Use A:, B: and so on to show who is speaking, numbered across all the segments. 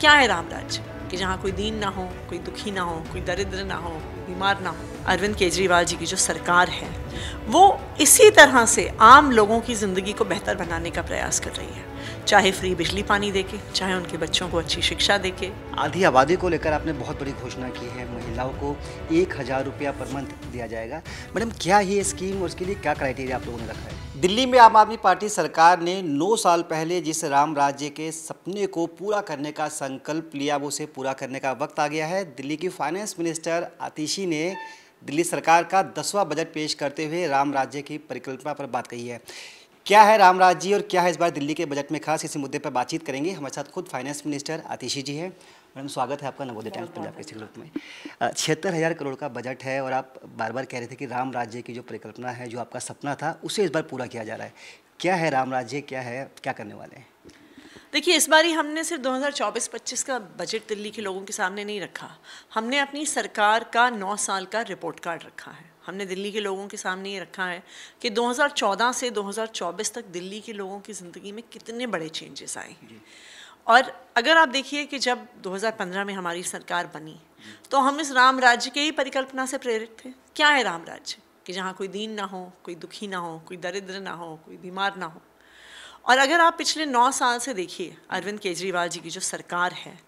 A: क्या है रामराज कि जहाँ कोई दीन ना हो कोई दुखी ना हो कोई दरिद्र ना हो बीमार ना हो अरविंद केजरीवाल जी की जो सरकार है वो इसी तरह से आम लोगों की ज़िंदगी को बेहतर बनाने का प्रयास कर रही है चाहे फ्री बिजली पानी देके चाहे उनके बच्चों को अच्छी शिक्षा देके
B: आधी आबादी को लेकर आपने बहुत बड़ी घोषणा की है महिलाओं को एक हज़ार रुपया पर मंथ दिया जाएगा मैडम क्या ये स्कीम और उसके लिए क्या क्राइटेरिया आप लोगों ने रखा है दिल्ली में आम आदमी पार्टी सरकार ने 9 साल पहले जिस राम राज्य के सपने को पूरा करने का संकल्प लिया वो उसे पूरा करने का वक्त आ गया है दिल्ली की फाइनेंस मिनिस्टर आतिशी ने दिल्ली सरकार का दसवां बजट पेश करते हुए राम राज्य की परिकल्पना पर बात कही है क्या है रामराज जी और क्या है इस बार दिल्ली के बजट में खास इसी मुद्दे पर बातचीत करेंगे हमारे साथ खुद फाइनेंस मिनिस्टर आतिशी जी हैं मैडम स्वागत है आपका नवोदय टाइम्स पंजाब के ग्रुप में छिहत्तर हज़ार करोड़ का बजट है और आप बार बार कह रहे थे कि राम राज्य की जो परिकल्पना है जो आपका सपना था उसे इस बार पूरा किया जा रहा है क्या है राम राज्य क्या है क्या करने वाले हैं
A: देखिए इस बार ही हमने सिर्फ 2024-25 का बजट दिल्ली के लोगों के सामने नहीं रखा हमने अपनी सरकार का नौ साल का रिपोर्ट कार्ड रखा है हमने दिल्ली के लोगों के सामने ये रखा है कि 2014 से 2024 तक दिल्ली के लोगों की ज़िंदगी में कितने बड़े चेंजेस आए हैं और अगर आप देखिए कि जब 2015 में हमारी सरकार बनी तो हम इस राम राज्य के ही परिकल्पना से प्रेरित थे क्या है राम राज्य कि जहाँ कोई दीन ना हो कोई दुखी ना हो कोई दरिद्र ना हो कोई बीमार ना हो और अगर आप पिछले नौ साल से देखिए अरविंद केजरीवाल जी की जो सरकार है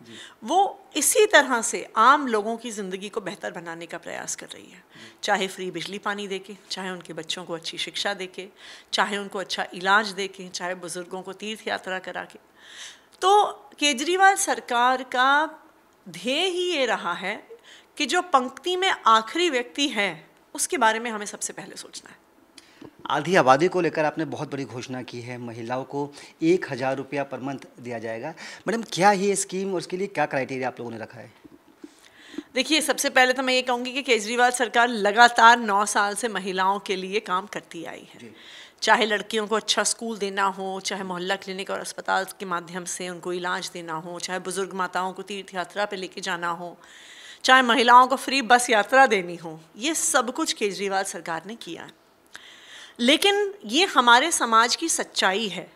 A: वो इसी तरह से आम लोगों की ज़िंदगी को बेहतर बनाने का प्रयास कर रही है चाहे फ्री बिजली पानी दे के चाहे उनके बच्चों को अच्छी शिक्षा दे के चाहे उनको अच्छा इलाज दे के चाहे बुज़ुर्गों को तीर्थ यात्रा करा के तो केजरीवाल सरकार का ध्येय ही ये रहा है कि जो पंक्ति में आखिरी व्यक्ति है उसके बारे में हमें सबसे पहले सोचना है
B: आधी आबादी को लेकर आपने बहुत बड़ी घोषणा की है महिलाओं को एक हज़ार रुपया पर मंथ दिया जाएगा मैडम क्या ये स्कीम और उसके लिए क्या क्राइटेरिया आप लोगों ने रखा है
A: देखिए सबसे पहले तो मैं ये कहूँगी कि केजरीवाल सरकार लगातार नौ साल से महिलाओं के लिए काम करती आई है चाहे लड़कियों को अच्छा स्कूल देना हो चाहे मोहल्ला क्लिनिक और अस्पताल के माध्यम से उनको इलाज देना हो चाहे बुज़ुर्ग माताओं को तीर्थ यात्रा पर लेके जाना हो चाहे महिलाओं को फ्री बस यात्रा देनी हो ये सब कुछ केजरीवाल सरकार ने किया है लेकिन ये हमारे समाज की सच्चाई है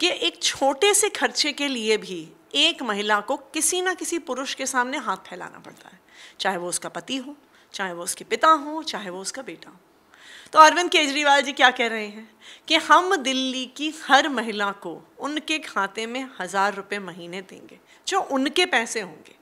A: कि एक छोटे से खर्चे के लिए भी एक महिला को किसी ना किसी पुरुष के सामने हाथ फैलाना पड़ता है चाहे वो उसका पति हो चाहे वो उसके पिता हो चाहे वो उसका बेटा हो तो अरविंद केजरीवाल जी क्या कह रहे हैं कि हम दिल्ली की हर महिला को उनके खाते में हज़ार रुपये महीने देंगे जो उनके पैसे होंगे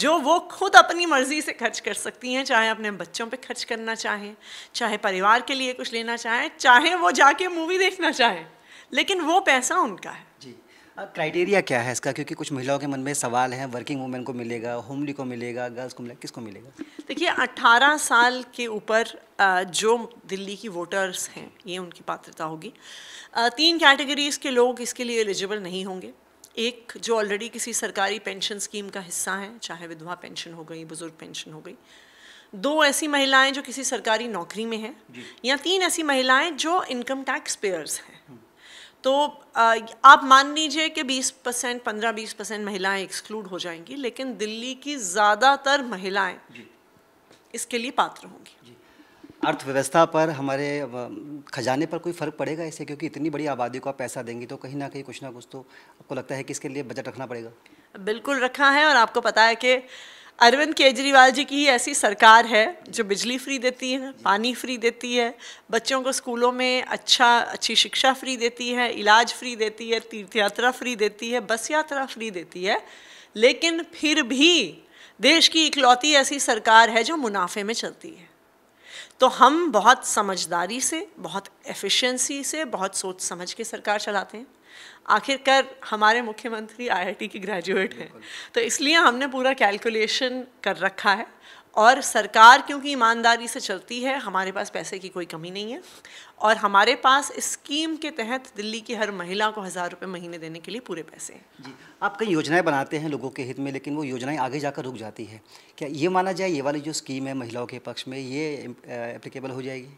A: जो वो खुद अपनी मर्ज़ी से खर्च कर सकती हैं चाहे अपने बच्चों पे खर्च करना चाहें चाहे परिवार के लिए कुछ लेना चाहें चाहे वो जाके मूवी देखना चाहें लेकिन वो पैसा उनका है जी
B: क्राइटेरिया क्या है इसका क्योंकि कुछ महिलाओं के मन में सवाल हैं वर्किंग वूमेन को मिलेगा होमली को मिलेगा गर्ल्स को मिलेगा किसको मिलेगा
A: देखिए 18 साल के ऊपर जो दिल्ली की वोटर्स हैं ये उनकी पात्रता होगी तीन कैटेगरीज़ के लोग इसके लिए एलिजिबल नहीं होंगे एक जो ऑलरेडी किसी सरकारी पेंशन स्कीम का हिस्सा है चाहे विधवा पेंशन हो गई बुजुर्ग पेंशन हो गई दो ऐसी महिलाएं जो किसी सरकारी नौकरी में हैं या तीन ऐसी महिलाएं जो इनकम टैक्स पेयर्स हैं हम्म। तो आप मान लीजिए कि 20 परसेंट पंद्रह बीस परसेंट महिलाएं एक्सक्लूड हो जाएंगी लेकिन दिल्ली की ज़्यादातर महिलाएं इसके लिए पात्र होंगी
B: अर्थव्यवस्था पर हमारे खजाने पर कोई फ़र्क पड़ेगा इससे क्योंकि इतनी बड़ी आबादी को आप पैसा देंगी तो कहीं ना कहीं कुछ ना कुछ तो आपको लगता है कि इसके लिए बजट रखना पड़ेगा
A: बिल्कुल रखा है और आपको पता है कि अरविंद केजरीवाल जी की ऐसी सरकार है जो बिजली फ्री देती है पानी फ्री देती है बच्चों को स्कूलों में अच्छा अच्छी शिक्षा फ्री देती है इलाज फ्री देती है तीर्थ यात्रा फ्री देती है बस यात्रा फ्री देती है लेकिन फिर भी देश की इकलौती ऐसी सरकार है जो मुनाफे में चलती है तो हम बहुत समझदारी से बहुत एफिशिएंसी से बहुत सोच समझ के सरकार चलाते हैं आखिरकार हमारे मुख्यमंत्री आईआईटी के ग्रेजुएट हैं तो इसलिए हमने पूरा कैलकुलेशन कर रखा है और सरकार क्योंकि ईमानदारी से चलती है हमारे पास पैसे की कोई कमी नहीं है और हमारे पास स्कीम के तहत दिल्ली की हर महिला को हज़ार रुपये महीने देने के लिए पूरे पैसे हैं
B: जी आप कई योजनाएं बनाते हैं लोगों के हित में लेकिन वो योजनाएं आगे जाकर रुक जाती है क्या ये माना जाए ये वाली जो स्कीम है महिलाओं के पक्ष में
A: ये एप्लीकेबल हो जाएगी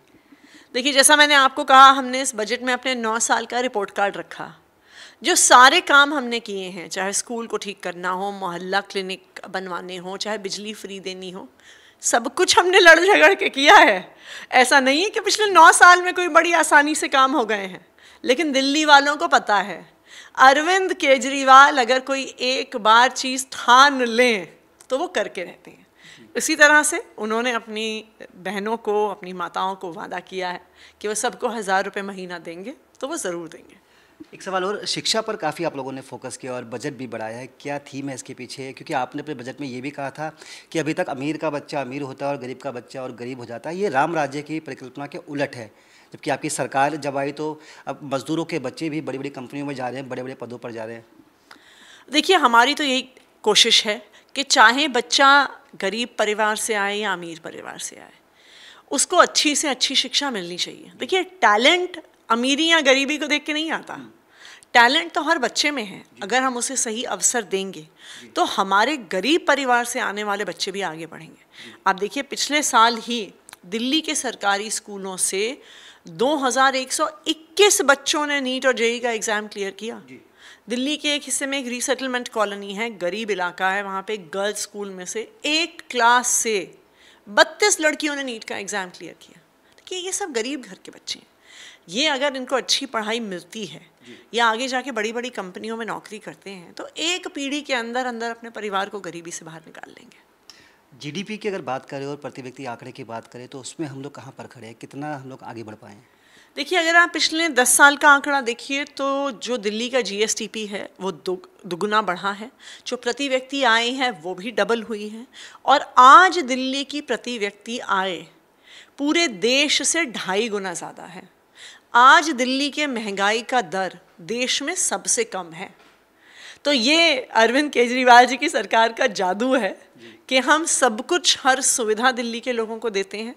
A: देखिए जैसा मैंने आपको कहा हमने इस बजट में अपने नौ साल का रिपोर्ट कार्ड रखा जो सारे काम हमने किए हैं चाहे स्कूल को ठीक करना हो मोहल्ला क्लिनिक बनवाने हो चाहे बिजली फ्री देनी हो सब कुछ हमने लड़ झगड़ के किया है ऐसा नहीं है कि पिछले नौ साल में कोई बड़ी आसानी से काम हो गए हैं लेकिन दिल्ली वालों को पता है अरविंद केजरीवाल अगर कोई एक बार चीज़ ठान लें तो वो करके रहते हैं इसी तरह से उन्होंने अपनी बहनों को अपनी माताओं को वादा किया है कि वो सबको हज़ार रुपये महीना देंगे तो वो ज़रूर देंगे
B: एक सवाल और शिक्षा पर काफ़ी आप लोगों ने फोकस किया और बजट भी बढ़ाया है क्या थीम है इसके पीछे क्योंकि आपने अपने बजट में ये भी कहा था कि अभी तक अमीर का बच्चा अमीर होता है और गरीब का बच्चा और गरीब हो जाता है ये राम राज्य की परिकल्पना के उलट है जबकि आपकी सरकार जब आई तो अब मजदूरों के बच्चे भी बड़ी बड़ी कंपनियों में जा रहे हैं बड़े बड़े पदों पर जा रहे हैं
A: देखिए हमारी तो यही कोशिश है कि चाहे बच्चा गरीब परिवार से आए या अमीर परिवार से आए उसको अच्छी से अच्छी शिक्षा मिलनी चाहिए देखिए टैलेंट अमीरी या गरीबी को देख के नहीं आता टैलेंट तो हर बच्चे में है अगर हम उसे सही अवसर देंगे तो हमारे गरीब परिवार से आने वाले बच्चे भी आगे बढ़ेंगे आप देखिए पिछले साल ही दिल्ली के सरकारी स्कूलों से 2121 बच्चों ने नीट और जेई का एग्ज़ाम क्लियर किया दिल्ली के एक हिस्से में एक रीसेटलमेंट कॉलोनी है गरीब इलाका है वहाँ पे गर्ल्स स्कूल में से एक क्लास से बत्तीस लड़कियों ने नीट का एग्ज़ाम क्लियर किया देखिए ये सब गरीब घर के बच्चे हैं ये अगर इनको अच्छी पढ़ाई मिलती है या आगे जाके बड़ी बड़ी कंपनियों में नौकरी करते हैं तो एक पीढ़ी के अंदर अंदर अपने परिवार को गरीबी से बाहर निकाल लेंगे
B: जीडीपी की अगर बात करें और प्रति व्यक्ति आंकड़े की बात करें तो उसमें हम लोग कहाँ पर खड़े हैं कितना हम लोग आगे बढ़ पाए
A: देखिए अगर आप पिछले दस साल का आंकड़ा देखिए तो जो दिल्ली का जीएसटीपी है वो दो दुगुना बढ़ा है जो प्रति व्यक्ति आय है वो भी डबल हुई है और आज दिल्ली की प्रति व्यक्ति आय पूरे देश से ढाई गुना ज़्यादा है आज दिल्ली के महंगाई का दर देश में सबसे कम है तो ये अरविंद केजरीवाल जी की सरकार का जादू है कि हम सब कुछ हर सुविधा दिल्ली के लोगों को देते हैं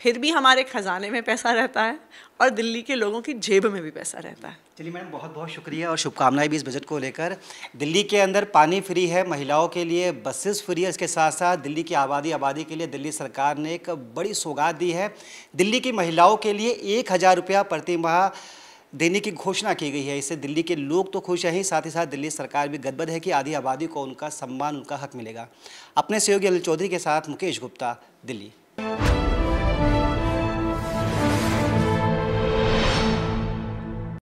A: फिर भी हमारे खजाने में पैसा रहता है और दिल्ली के लोगों की जेब में भी पैसा रहता है
B: चलिए मैडम बहुत बहुत शुक्रिया और शुभकामनाएं भी इस बजट को लेकर दिल्ली के अंदर पानी फ्री है महिलाओं के लिए बसेस फ्री है इसके साथ साथ दिल्ली की आबादी आबादी के लिए दिल्ली सरकार ने एक बड़ी सौगात दी है दिल्ली की महिलाओं के लिए एक हज़ार रुपया प्रति माह देने की घोषणा की गई है इससे दिल्ली के लोग तो खुश हैं ही साथ ही साथ दिल्ली सरकार भी गदबद है कि आधी आबादी को उनका सम्मान उनका हक मिलेगा अपने सहयोगी अनिल चौधरी के साथ मुकेश गुप्ता दिल्ली